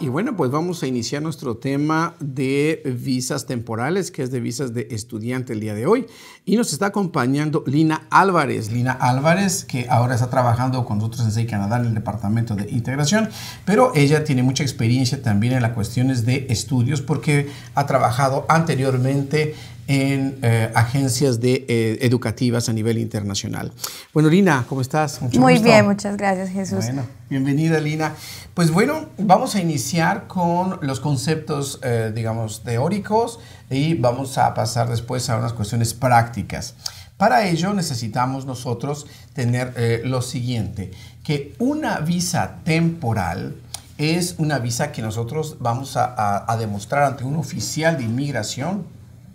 Y bueno, pues vamos a iniciar nuestro tema de visas temporales, que es de visas de estudiante el día de hoy. Y nos está acompañando Lina Álvarez. Lina Álvarez, que ahora está trabajando con nosotros en Canadá en el Departamento de Integración, pero ella tiene mucha experiencia también en las cuestiones de estudios porque ha trabajado anteriormente en eh, agencias de, eh, educativas a nivel internacional. Bueno, Lina, ¿cómo estás? Muy bien, muchas gracias, Jesús. bienvenida, Lina. Pues bueno, vamos a iniciar con los conceptos, eh, digamos, teóricos y vamos a pasar después a unas cuestiones prácticas. Para ello necesitamos nosotros tener lo siguiente, que una visa temporal es una visa que nosotros vamos a demostrar ante un oficial de inmigración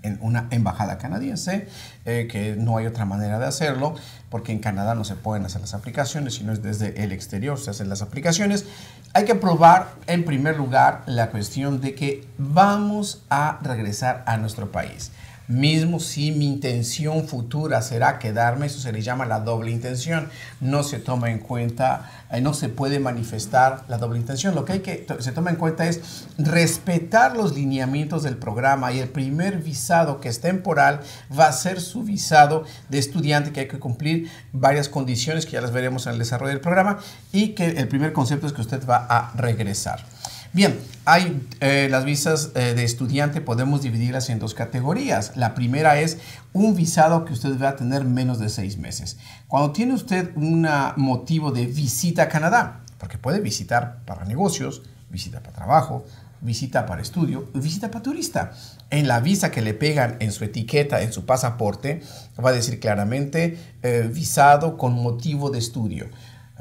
en una embajada canadiense, eh, que no hay otra manera de hacerlo, porque en Canadá no se pueden hacer las aplicaciones, sino es desde el exterior se hacen las aplicaciones. Hay que probar, en primer lugar, la cuestión de que vamos a regresar a nuestro país mismo si mi intención futura será quedarme, eso se le llama la doble intención, no se toma en cuenta, eh, no se puede manifestar la doble intención, lo que hay que se toma en cuenta es respetar los lineamientos del programa y el primer visado que es temporal va a ser su visado de estudiante que hay que cumplir varias condiciones que ya las veremos en el desarrollo del programa y que el primer concepto es que usted va a regresar. Bien, hay eh, las visas eh, de estudiante, podemos dividirlas en dos categorías. La primera es un visado que usted va a tener menos de seis meses. Cuando tiene usted un motivo de visita a Canadá, porque puede visitar para negocios, visita para trabajo, visita para estudio, visita para turista. En la visa que le pegan en su etiqueta, en su pasaporte, va a decir claramente eh, visado con motivo de estudio.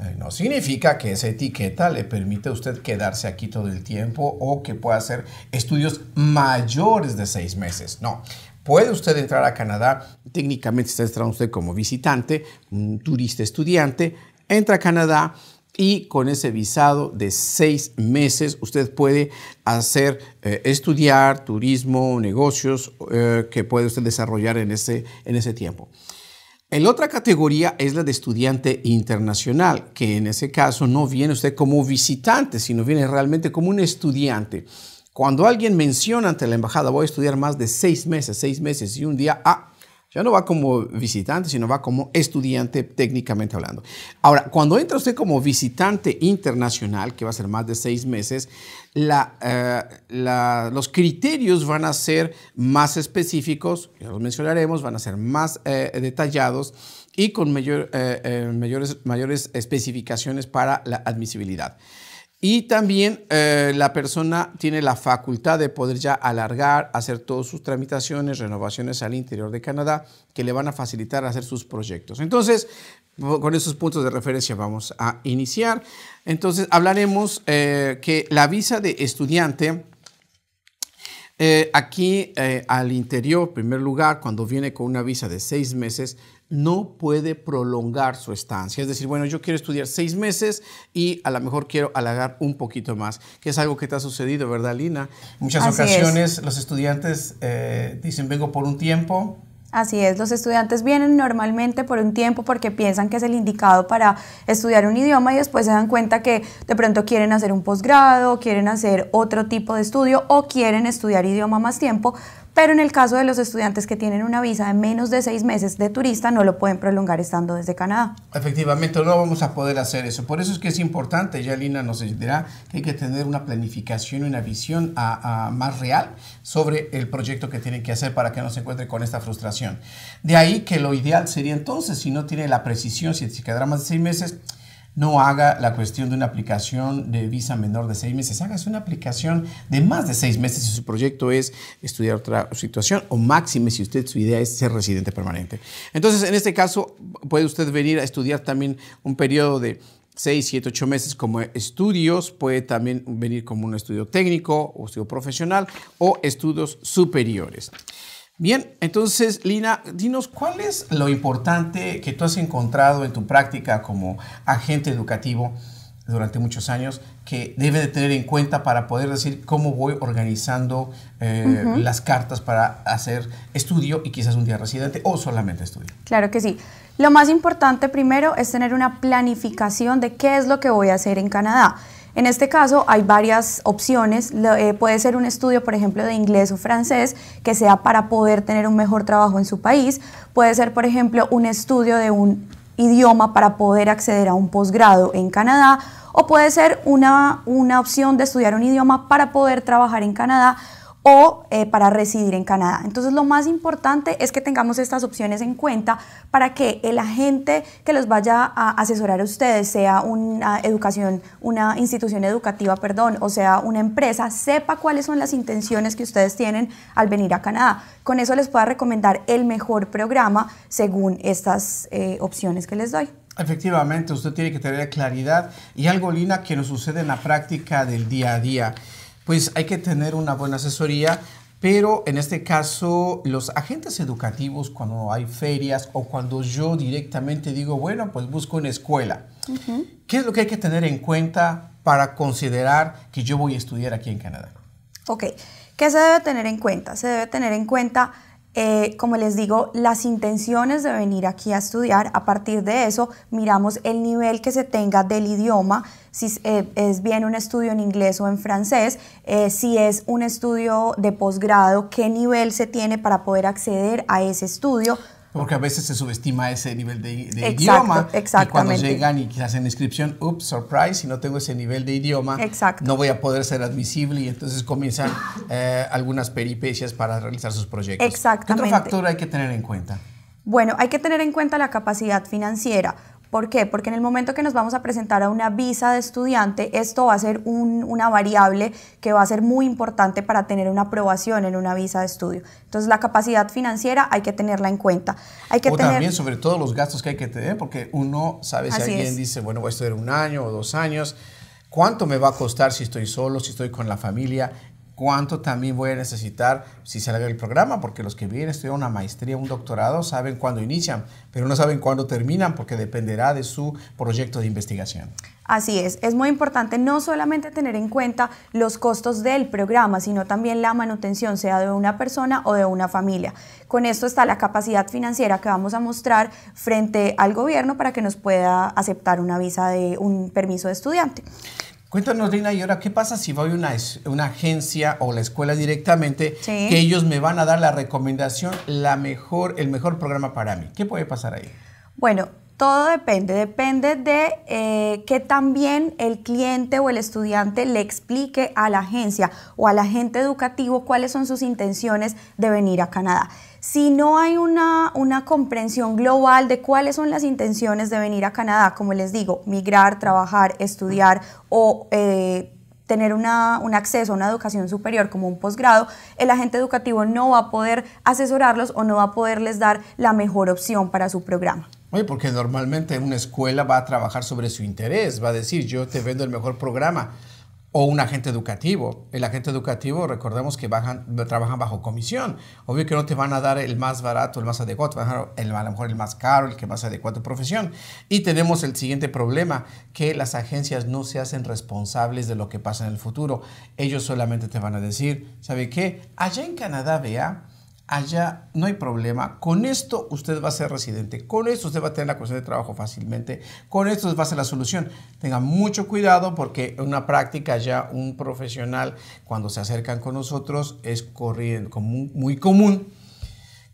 Eh, no significa que esa etiqueta le permite a usted quedarse aquí todo el tiempo o que pueda hacer estudios mayores de seis meses. No. Puede usted entrar a Canadá, técnicamente está entrando usted como visitante, turista estudiante, entra a Canadá y con ese visado de seis meses usted puede hacer, eh, estudiar turismo, negocios eh, que puede usted desarrollar en ese tiempo. En otra categoría es la de estudiante internacional, que en ese caso no viene usted como visitante, sino viene realmente como un estudiante. Cuando alguien menciona ante la embajada, voy a estudiar más de seis meses, seis meses y un día, ah, ya no va como visitante, sino va como estudiante técnicamente hablando. Ahora, cuando entra usted como visitante internacional, que va a ser más de seis meses, eh, los criterios van a ser más específicos, ya los mencionaremos, van a ser más eh, detallados y con eh, mayores especificaciones para la admisibilidad. Y también eh, la persona tiene la facultad de poder ya alargar, hacer todas sus tramitaciones, renovaciones al interior de Canadá que le van a facilitar hacer sus proyectos. Entonces, con esos puntos de referencia vamos a iniciar. Entonces, hablaremos eh, que la visa de estudiante eh, aquí eh, al interior, primer lugar, cuando viene con una visa de seis meses, no puede prolongar su estancia. Es decir, bueno, yo quiero estudiar seis meses y a lo mejor quiero halagar un poquito más, que es algo que te ha sucedido, ¿verdad, Lina? Muchas ocasiones los estudiantes eh, dicen, vengo por un tiempo, Así es, los estudiantes vienen normalmente por un tiempo porque piensan que es el indicado para estudiar un idioma y después se dan cuenta que de pronto quieren hacer un posgrado, quieren hacer otro tipo de estudio o quieren estudiar idioma más tiempo, pero en el caso de los estudiantes que tienen una visa de menos de seis meses de turista, no lo pueden prolongar estando desde Canadá. Efectivamente, no vamos a poder hacer eso. Por eso es que es importante, ya Lina nos dirá que hay que tener una planificación y una visión más real sobre el proyecto que tienen que hacer para que no se encuentre con esta frustración. De ahí que lo ideal sería entonces, si no tiene la precisión, si se quedará más de seis meses, no haga la cuestión de una aplicación de visa menor de seis meses, hágase una aplicación de más de seis meses si su proyecto es estudiar otra situación o máxime si usted su idea es ser residente permanente. Entonces, en este caso, puede usted venir a estudiar también un periodo de seis, siete, ocho meses como estudios, puede también venir como un estudio técnico o estudio profesional o estudios superiores. Bien, entonces Lina, dinos cuál es lo importante que tú has encontrado en tu práctica como agente educativo durante muchos años que debe de tener en cuenta para poder decir cómo voy organizando eh, las cartas para hacer estudio y quizás un día residente o solamente estudio. Claro que sí. Lo más importante primero es tener una planificación de qué es lo que voy a hacer en Canadá. En este caso hay varias opciones. Eh, puede ser un estudio, por ejemplo, de inglés o francés, que sea para poder tener un mejor trabajo en su país. Puede ser, por ejemplo, un estudio de un idioma para poder acceder a un posgrado en Canadá o puede ser una, una opción de estudiar un idioma para poder trabajar en Canadá o eh, para residir en Canadá. Entonces lo más importante es que tengamos estas opciones en cuenta para que el agente que los vaya a asesorar a ustedes, sea una educación, una institución educativa, perdón, o sea una empresa, sepa cuáles son las intenciones que ustedes tienen al venir a Canadá. Con eso les pueda recomendar el mejor programa según estas eh, opciones que les doy. Efectivamente, usted tiene que tener claridad y algo, Lina, que nos sucede en la práctica del día a día pues hay que tener una buena asesoría, pero en este caso los agentes educativos cuando hay ferias o cuando yo directamente digo, bueno, pues busco una escuela, ¿qué es lo que hay que tener en cuenta para considerar que yo voy a estudiar aquí en Canadá? Ok, ¿qué se debe tener en cuenta? Se debe tener en cuenta... Eh, como les digo, las intenciones de venir aquí a estudiar, a partir de eso miramos el nivel que se tenga del idioma si eh, es bien un estudio en inglés o en francés, eh, si es un estudio de posgrado, qué nivel se tiene para poder acceder a ese estudio. Porque a veces se subestima ese nivel de, idioma. Exacto, idioma. Exactamente. Y cuando llegan y hacen inscripción, ups, surprise, si no tengo ese nivel de idioma, no voy a poder ser admisible y entonces comienzan eh, algunas peripecias para realizar sus proyectos. Exactamente. ¿Qué otro factor hay que tener en cuenta? Bueno, hay que tener en cuenta la capacidad financiera. ¿Por qué? Porque en el momento que nos vamos a presentar a una visa de estudiante, esto va a ser una variable que va a ser muy importante para tener una aprobación en una visa de estudio. Entonces la capacidad financiera hay que tenerla en cuenta. Hay que o tener... también sobre todo los gastos que hay que tener, porque uno sabe si alguien dice, bueno, voy a estudiar un año o dos años, ¿cuánto me va a costar si estoy solo, si estoy con la familia? cuánto también voy a necesitar si salga el programa, porque los que vienen a una maestría, un doctorado, saben cuándo inician, pero no saben cuándo terminan, porque dependerá de su proyecto de investigación. Así es, es muy importante no solamente tener en cuenta los costos del programa, sino también la manutención, sea de una persona o de una familia. Con esto está la capacidad financiera que vamos a mostrar frente al gobierno para que nos pueda aceptar una visa de un permiso de estudiante. Cuéntanos, Lina, y ahora, ¿qué pasa si voy a una, agencia o la escuela directamente que ellos me van a dar la recomendación, la mejor, el mejor programa para mí? ¿Qué puede pasar ahí? Bueno, todo depende, depende de eh, que también el cliente o el estudiante le explique a la agencia o al agente educativo cuáles son sus intenciones de venir a Canadá si no hay una, comprensión global de cuáles son las intenciones de venir a Canadá, como les digo, migrar, trabajar, estudiar o eh, tener un acceso a una educación superior como un posgrado, el agente educativo no va a poder asesorarlos o no va a poderles dar la mejor opción para su programa. Oye, porque normalmente una escuela va a trabajar sobre su interés, va a decir, yo te vendo el mejor programa o un agente educativo. El agente educativo, recordemos que trabajan bajo comisión. Obvio que no te van a dar el más barato, el más adecuado, van a el, a lo mejor el más caro, el que más adecuado a tu profesión. Y tenemos el siguiente problema, que las agencias no se hacen responsables de lo que pasa en el futuro. Ellos solamente te van a decir, ¿sabe qué? Allá en Canadá, vea, allá no hay problema. Con esto usted va a ser residente, con esto usted va a tener la cuestión de trabajo fácilmente, con esto va a ser la solución. Tenga mucho cuidado porque en una práctica ya un profesional cuando se acercan con nosotros es corriendo, muy común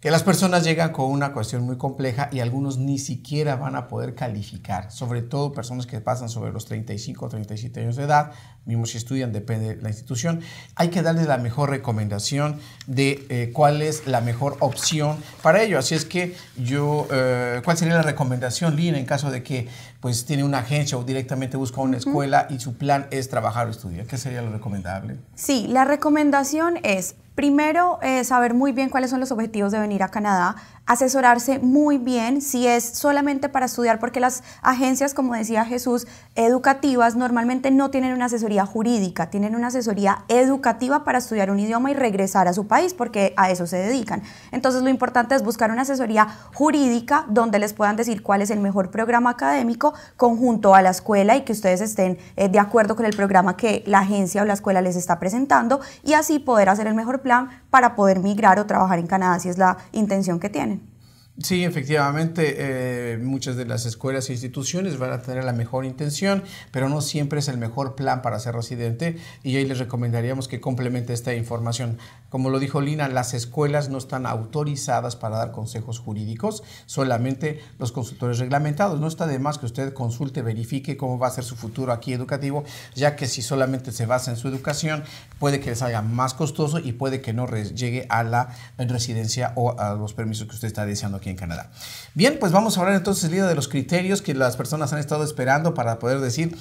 que las personas llegan con una cuestión muy compleja y algunos ni siquiera van a poder calificar, sobre todo personas que pasan sobre los 35 o 37 años de edad, mismo si estudian, depende de la institución. Hay que darles la mejor recomendación de eh, cuál es la mejor opción para ello. Así es que yo, eh, ¿cuál sería la recomendación, Lina, en caso de que pues tiene una agencia o directamente busca una escuela y su plan es trabajar o estudiar? ¿Qué sería lo recomendable? Sí, la recomendación es Primero, eh, saber muy bien cuáles son los objetivos de venir a Canadá, asesorarse muy bien si es solamente para estudiar, porque las agencias, como decía Jesús, educativas normalmente no tienen una asesoría jurídica, tienen una asesoría educativa para estudiar un idioma y regresar a su país, porque a eso se dedican. Entonces, lo importante es buscar una asesoría jurídica donde les puedan decir cuál es el mejor programa académico conjunto a la escuela y que ustedes estén eh, de acuerdo con el programa que la agencia o la escuela les está presentando y así poder hacer el mejor plan para poder migrar o trabajar en Canadá si es la intención que tienen. Sí, efectivamente, eh, muchas de las escuelas e instituciones van a tener la mejor intención, pero no siempre es el mejor plan para ser residente y ahí les recomendaríamos que complemente esta información. Como lo dijo Lina, las escuelas no están autorizadas para dar consejos jurídicos, solamente los consultores reglamentados. No está de más que usted consulte, verifique cómo va a ser su futuro aquí educativo, ya que si solamente se basa en su educación, puede que les salga más costoso y puede que no llegue a la residencia o a los permisos que usted está deseando en Canadá. Bien, pues vamos a hablar entonces, Lida, de los criterios que las personas han estado esperando para poder decir,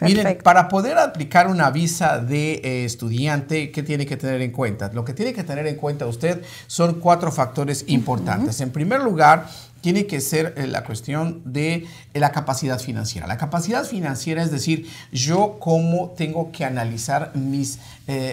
miren, para poder aplicar una visa de eh, estudiante, ¿qué tiene que tener en cuenta? Lo que tiene que tener en cuenta usted son cuatro factores importantes. En primer lugar, tiene que ser eh, la cuestión de eh, la capacidad financiera. La capacidad financiera es decir, yo cómo tengo que analizar mis,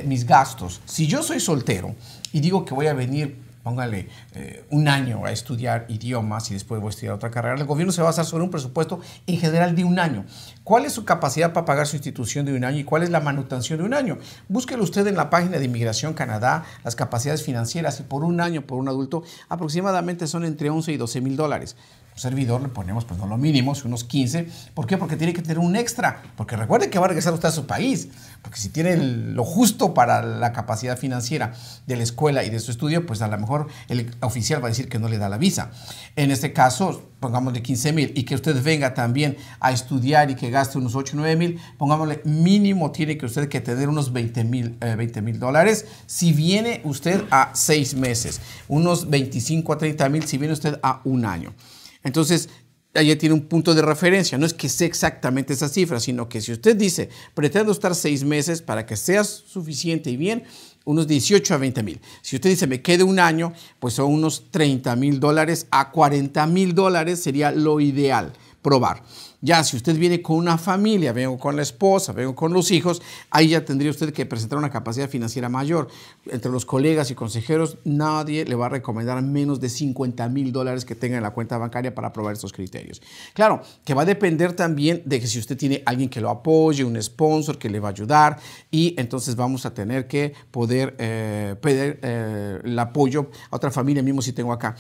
mis gastos. Si yo soy soltero y digo que voy a venir póngale eh, un año a estudiar idiomas y después voy a estudiar otra carrera. El gobierno se va a basar sobre un presupuesto en general de un año. ¿Cuál es su capacidad para pagar su institución de un año y cuál es la manutención de un año? Búsquelo usted en la página de Inmigración Canadá, las capacidades financieras y por un año, por un adulto, aproximadamente son entre 11 y 12 mil dólares servidor le ponemos, pues no lo mínimo, unos 15. ¿Por qué? Porque tiene que tener un extra. Porque recuerde que va a regresar usted a su país. Porque si tiene lo justo para la capacidad financiera de la escuela y de su estudio, pues a lo mejor el oficial va a decir que no le da la visa. En este caso, pongámosle 15 mil y que usted venga también a estudiar y que gaste unos 8, 9 mil, pongámosle mínimo tiene que usted que tener unos 20 eh, mil dólares si viene usted a 6 meses, unos 25 a 30 mil si viene usted a un año. Entonces, allá tiene un punto de referencia. No es que sé exactamente esa cifra, sino que si usted dice, pretendo estar seis meses para que sea suficiente y bien, unos 18 a 20 mil. Si usted dice, me quede un año, pues son unos 30 mil dólares a 40 mil dólares sería lo ideal probar. Ya si usted viene con una familia, vengo con la esposa, vengo con los hijos, ahí ya tendría usted que presentar una capacidad financiera mayor. Entre los colegas y consejeros, nadie le va a recomendar menos de 50 mil dólares que tenga en la cuenta bancaria para aprobar estos criterios. Claro, que va a depender también de que si usted tiene alguien que lo apoye, un sponsor que le va a ayudar, y entonces vamos a tener que poder eh, pedir eh, el apoyo a otra familia, mismo si tengo acá.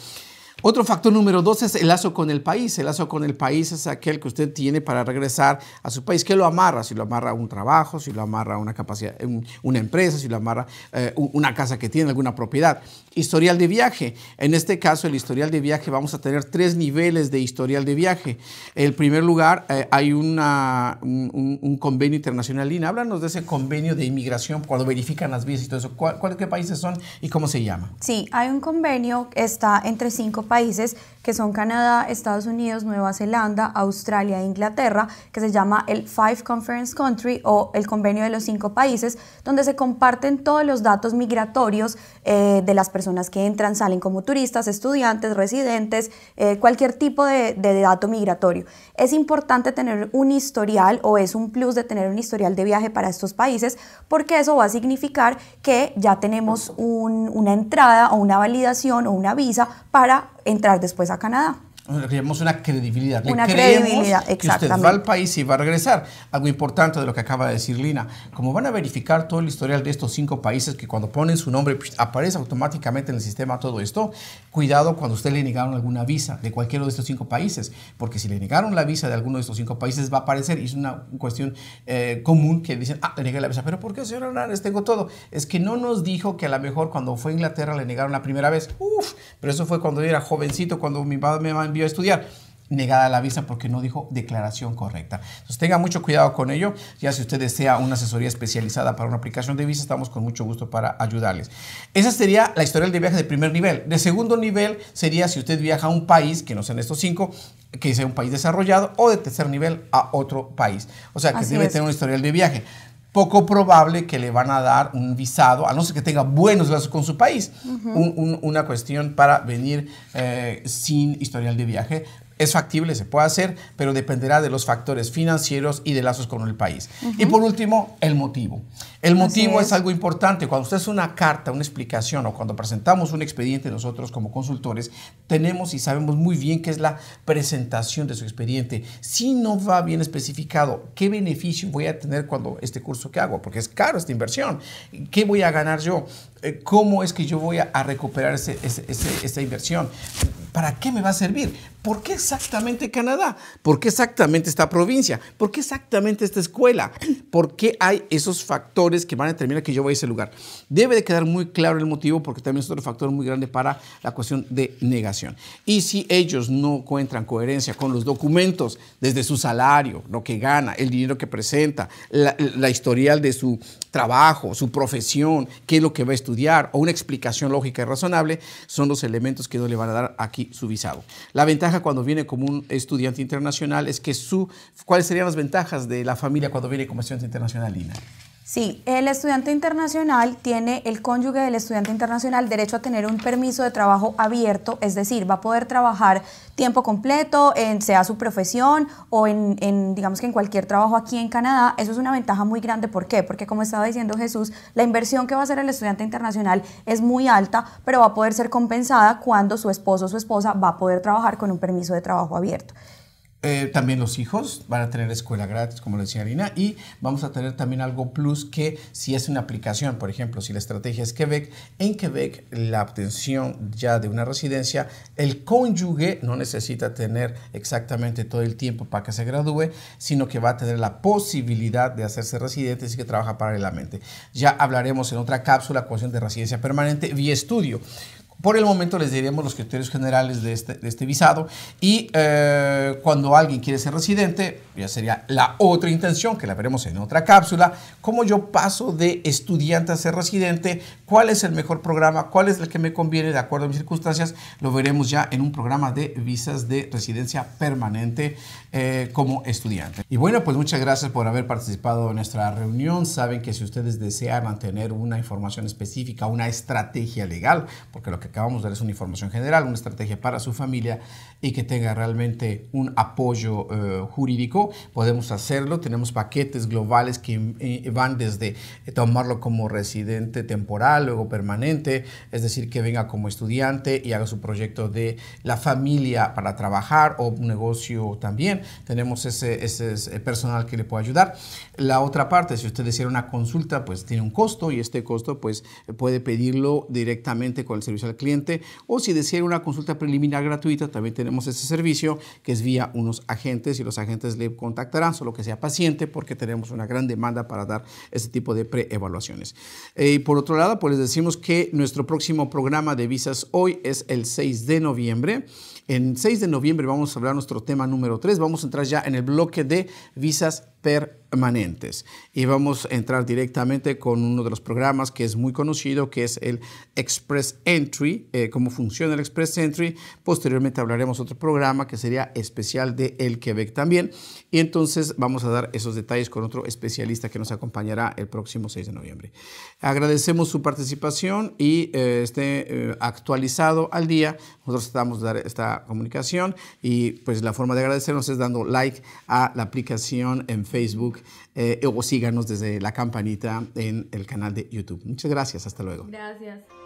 Otro factor número dos es el lazo con el país. El lazo con el país es aquel que usted tiene para regresar a su país. ¿Qué lo amarra? Si lo amarra un trabajo, si lo amarra una capacidad, una empresa, si lo amarra eh, una casa que tiene, alguna propiedad. Historial de viaje. En este caso, el historial de viaje, vamos a tener tres niveles de historial de viaje. En primer lugar, eh, hay una, un, convenio internacional. Lina, háblanos de ese convenio de inmigración cuando verifican las visas y todo eso. qué países son y cómo se llama? Sí, hay un convenio, está entre cinco países países que son Canadá, Estados Unidos, Nueva Zelanda, Australia e Inglaterra, que se llama el Five Conference Country o el Convenio de los Cinco Países, donde se comparten todos los datos migratorios eh, de las personas que entran, salen como turistas, estudiantes, residentes, eh, cualquier tipo de, dato migratorio. Es importante tener un historial o es un plus de tener un historial de viaje para estos países porque eso va a significar que ya tenemos una entrada o una validación o una visa para entrar después a a Canadá lo que llamamos una credibilidad. Le una credibilidad, exactamente. Que usted va al país y va a regresar. Algo importante de lo que acaba de decir Lina, como van a verificar todo el historial de estos cinco países que cuando ponen su nombre aparece automáticamente en el sistema todo esto, cuidado cuando usted le negaron alguna visa de cualquiera de estos cinco países, porque si le negaron la visa de alguno de estos cinco países va a aparecer, y es una cuestión eh, común que dicen, ah, le negué la visa, pero ¿por qué, señor Hernández, tengo todo? Es que no nos dijo que a lo mejor cuando fue a Inglaterra le negaron la primera vez, Uf, pero eso fue cuando yo era jovencito, cuando mi padre me envió estudiar negada la visa porque no dijo declaración correcta. Entonces tenga mucho cuidado con ello. Ya si usted desea una asesoría especializada para una aplicación de visa, estamos con mucho gusto para ayudarles. Esa sería la historial de viaje de primer nivel. De segundo nivel sería si usted viaja a un país, que no sean estos cinco, que sea un país desarrollado, o de tercer nivel a otro país. O sea, que debe tener un historial de viaje poco probable que le van a dar un visado, a no ser que tenga buenos lazos con su país, una cuestión para venir eh, sin historial de viaje es factible, se puede hacer, pero dependerá de los factores financieros y de lazos con el país. Y por último, el motivo. El motivo es. algo importante. Cuando usted hace una carta, una explicación o cuando presentamos un expediente, nosotros como consultores tenemos y sabemos muy bien qué es la presentación de su expediente. Si no va bien especificado, ¿qué beneficio voy a tener cuando este curso que hago? Porque es caro esta inversión. ¿Qué voy a ganar yo? Eh, ¿cómo es que yo voy a, recuperar esa inversión? ¿Para qué me va a servir? ¿Por qué exactamente Canadá? ¿Por qué exactamente esta provincia? ¿Por qué exactamente esta escuela? ¿Por qué hay esos factores que van a determinar que yo voy a ese lugar? Debe de quedar muy claro el motivo porque también es otro factor muy grande para la cuestión de negación. Y si ellos no encuentran coherencia con los documentos, desde su salario, lo que gana, el dinero que presenta, la, la historial de su trabajo, su profesión, qué es lo que va a estudiar o una explicación lógica y razonable son los elementos que no le van a dar aquí su visado. La ventaja cuando viene como un estudiante internacional es que su... ¿Cuáles serían las ventajas de la familia cuando viene como estudiante internacional, Lina? Sí, el estudiante internacional tiene, el cónyuge del estudiante internacional, derecho a tener un permiso de trabajo abierto, es decir, va a poder trabajar tiempo completo, en, sea su profesión o en, digamos que en cualquier trabajo aquí en Canadá. Eso es una ventaja muy grande. ¿Por qué? Porque como estaba diciendo Jesús, la inversión que va a hacer el estudiante internacional es muy alta, pero va a poder ser compensada cuando su esposo o su esposa va a poder trabajar con un permiso de trabajo abierto. Eh, también los hijos van a tener escuela gratis, como lo decía Arina, y vamos a tener también algo plus que si es una aplicación, por ejemplo, si la estrategia es Quebec, en Quebec la obtención ya de una residencia, el cónyuge no necesita tener exactamente todo el tiempo para que se gradúe, sino que va a tener la posibilidad de hacerse residente, así que trabaja paralelamente. Ya hablaremos en otra cápsula, cuestión de residencia permanente, vía estudio. Por el momento les diremos los criterios generales de este, este visado y eh, cuando alguien quiere ser residente, ya sería la otra intención que la veremos en otra cápsula, cómo yo paso de estudiante a ser residente, cuál es el mejor programa, cuál es el que me conviene de acuerdo a mis circunstancias, lo veremos ya en un programa de visas de residencia permanente eh, como estudiante. Y bueno, pues muchas gracias por haber participado en nuestra reunión. Saben que si ustedes desean mantener una información específica, una estrategia legal, porque lo que acabamos de darles una información general, una estrategia para su familia y que tenga realmente un apoyo eh, jurídico, podemos hacerlo. Tenemos paquetes globales que eh, van desde eh, tomarlo como residente temporal, luego permanente, es decir, que venga como estudiante y haga su proyecto de la familia para trabajar o un negocio también. Tenemos ese, ese, personal que le puede ayudar. La otra parte, si usted desea una consulta, pues tiene un costo y este costo pues puede pedirlo directamente con el servicio cliente o si desea una consulta preliminar gratuita, también tenemos ese servicio que es vía unos agentes y los agentes le contactarán, solo que sea paciente porque tenemos una gran demanda para dar este tipo de preevaluaciones. Eh, por otro lado, pues les decimos que nuestro próximo programa de visas hoy es el 6 de noviembre. En 6 de noviembre vamos a hablar nuestro tema número 3. Vamos a entrar ya en el bloque de visas per permanentes. Y vamos a entrar directamente con uno de los programas que es muy conocido, que es el Express Entry, eh, cómo funciona el Express Entry. Posteriormente hablaremos otro programa que sería especial de El Quebec también. Y entonces vamos a dar esos detalles con otro especialista que nos acompañará el próximo 6 de noviembre. Agradecemos su participación y eh, esté eh, actualizado al día. Nosotros estamos dar esta comunicación y pues la forma de agradecernos es dando like a la aplicación en Facebook eh, o síganos desde la campanita en el canal de YouTube. Muchas gracias, hasta luego. Gracias.